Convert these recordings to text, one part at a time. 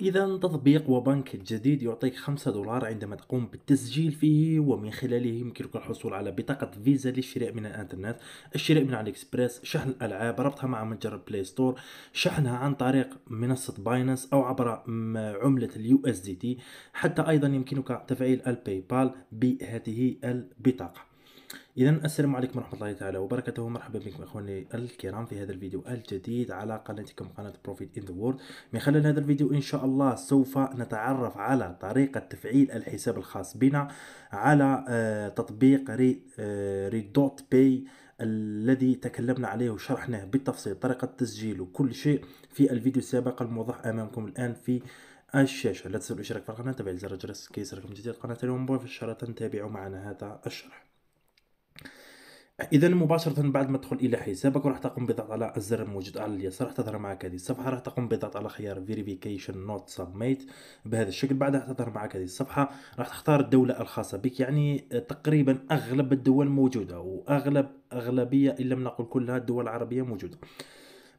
إذا تطبيق وبنك جديد يعطيك 5 دولار عندما تقوم بالتسجيل فيه ومن خلاله يمكنك الحصول على بطاقة فيزا للشراء من الإنترنت، الشراء من علي إكسبريس، شحن الألعاب، ربطها مع متجر بلاي ستور، شحنها عن طريق منصة باينانس أو عبر عملة اليو اس دي تي، حتى أيضا يمكنك تفعيل الباي بال بهذه البطاقة. اذا السلام عليكم ورحمه الله تعالى وبركاته مرحبا بكم اخواني الكرام في هذا الفيديو الجديد على قناتكم قناه بروفيت ان ذا وورد من خلال هذا الفيديو ان شاء الله سوف نتعرف على طريقه تفعيل الحساب الخاص بنا على آه، تطبيق ري آه، دوت باي الذي تكلمنا عليه وشرحناه بالتفصيل طريقه التسجيل وكل شيء في الفيديو السابق الموضح امامكم الان في الشاشة لا تنسوا الاشتراك في القناة تابعوا زر الجرس كي يصلكم جديد القناة اليوم مباشرة تابعوا معنا هذا الشرح اذا مباشره بعد ما تدخل الى حسابك راح تقوم بضغط على الزر الموجود على اليسار راح تظهر معك هذه الصفحه راح تقوم بضغط على خيار فيريفيكيشن نوت سبميت بهذا الشكل بعدها راح تظهر معك هذه الصفحه راح تختار الدوله الخاصه بك يعني تقريبا اغلب الدول موجوده واغلب اغلبيه ان لم نقل كلها الدول العربيه موجوده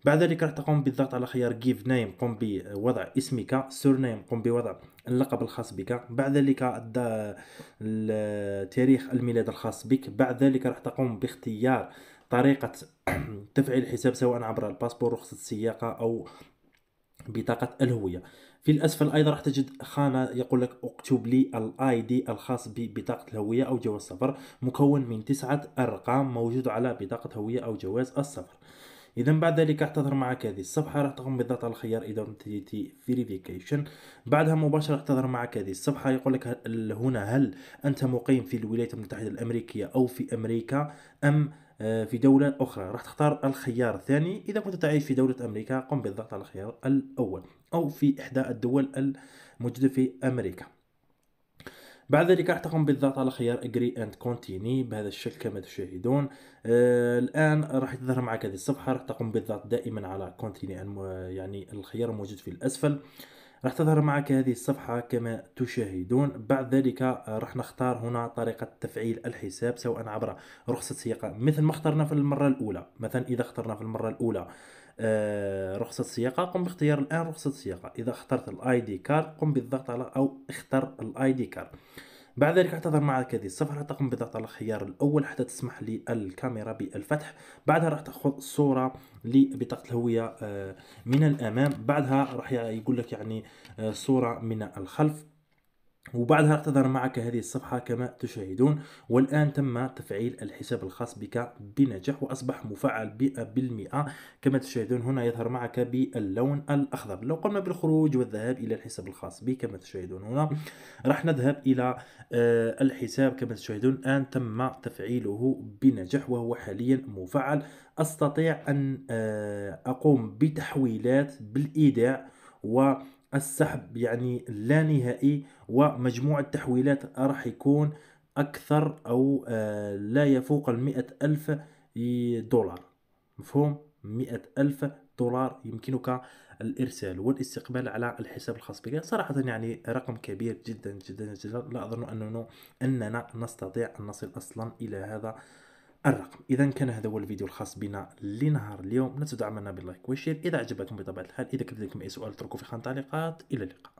بعد ذلك راح تقوم بالضغط على خيار جيف نيم قم بوضع اسمك سورنيم قم بوضع اللقب الخاص بك بعد ذلك تاريخ الميلاد الخاص بك بعد ذلك راح تقوم باختيار طريقة تفعيل الحساب سواء عبر الباسبور رخصة السياقة أو بطاقة الهوية في الأسفل أيضا راح تجد خانة يقول لك اكتب لي الاي دي الخاص ببطاقة الهوية أو جواز السفر مكون من تسعة أرقام موجود على بطاقة هوية أو جواز السفر اذا بعد ذلك راح تظهر معك هذه الصفحه راح تقوم بالضغط على خيار ايدنتيتي فيريفيكيشن بعدها مباشره راح تظهر معك هذه الصفحه يقول لك هنا هل انت مقيم في الولايات المتحده الامريكيه او في امريكا ام آه، في دولة أخرى راح تختار الخيار الثاني إذا كنت تعيش في دولة أمريكا قم بالضغط على الخيار الأول أو في إحدى الدول الموجودة في أمريكا بعد ذلك راح تقوم بالضغط على خيار اجري اند كونتيني بهذا الشكل كما تشاهدون آه الان راح تظهر معك هذه الصفحه راح تقوم بالضغط دائما على كونتيني يعني الخيار الموجود في الاسفل راح تظهر معك هذه الصفحة كما تشاهدون بعد ذلك آه، راح نختار هنا طريقة تفعيل الحساب سواء عبر رخصة سياقة مثل ما اخترنا في المرة الأولى مثلا إذا اخترنا في المرة الأولى آه، رخصة سياقة قم باختيار الآن رخصة سياقة إذا اخترت الاي دي كارد قم بالضغط على أو اختر الاي دي كارد بعد ذلك اعتذر معك هذه الصفحة راح تقوم بالضغط على الخيار الأول حتى تسمح للكاميرا بالفتح بعدها راح تأخذ صورة لبطاقة الهوية آه، من الأمام بعدها راح يقول لك يعني آه، صورة من الخلف وبعدها اعتذر معك هذه الصفحة كما تشاهدون والآن تم تفعيل الحساب الخاص بك بنجاح وأصبح مفعل 100% كما تشاهدون هنا يظهر معك باللون الأخضر لو قمنا بالخروج والذهاب إلى الحساب الخاص بي كما تشاهدون هنا راح نذهب إلى آه، الحساب كما تشاهدون الآن تم تفعيله بنجاح وهو حاليا مفعل أستطيع أن آه، أقوم بتحويلات بالإيداع و السحب يعني لا نهائي ومجموع التحويلات راح يكون أكثر أو آه، لا يفوق المئة ألف دولار مفهوم مئة ألف دولار يمكنك الارسال والاستقبال على الحساب الخاص بك صراحه يعني رقم كبير جدا جدا جدا لا اظن اننا اننا نستطيع ان نصل اصلا الى هذا الرقم اذا كان هذا هو الفيديو الخاص بنا لنهار اليوم لا تدعمنا باللايك والشير اذا عجبكم بطبيعه الحال اذا كان لديكم اي سؤال اتركوا في خانه التعليقات الى اللقاء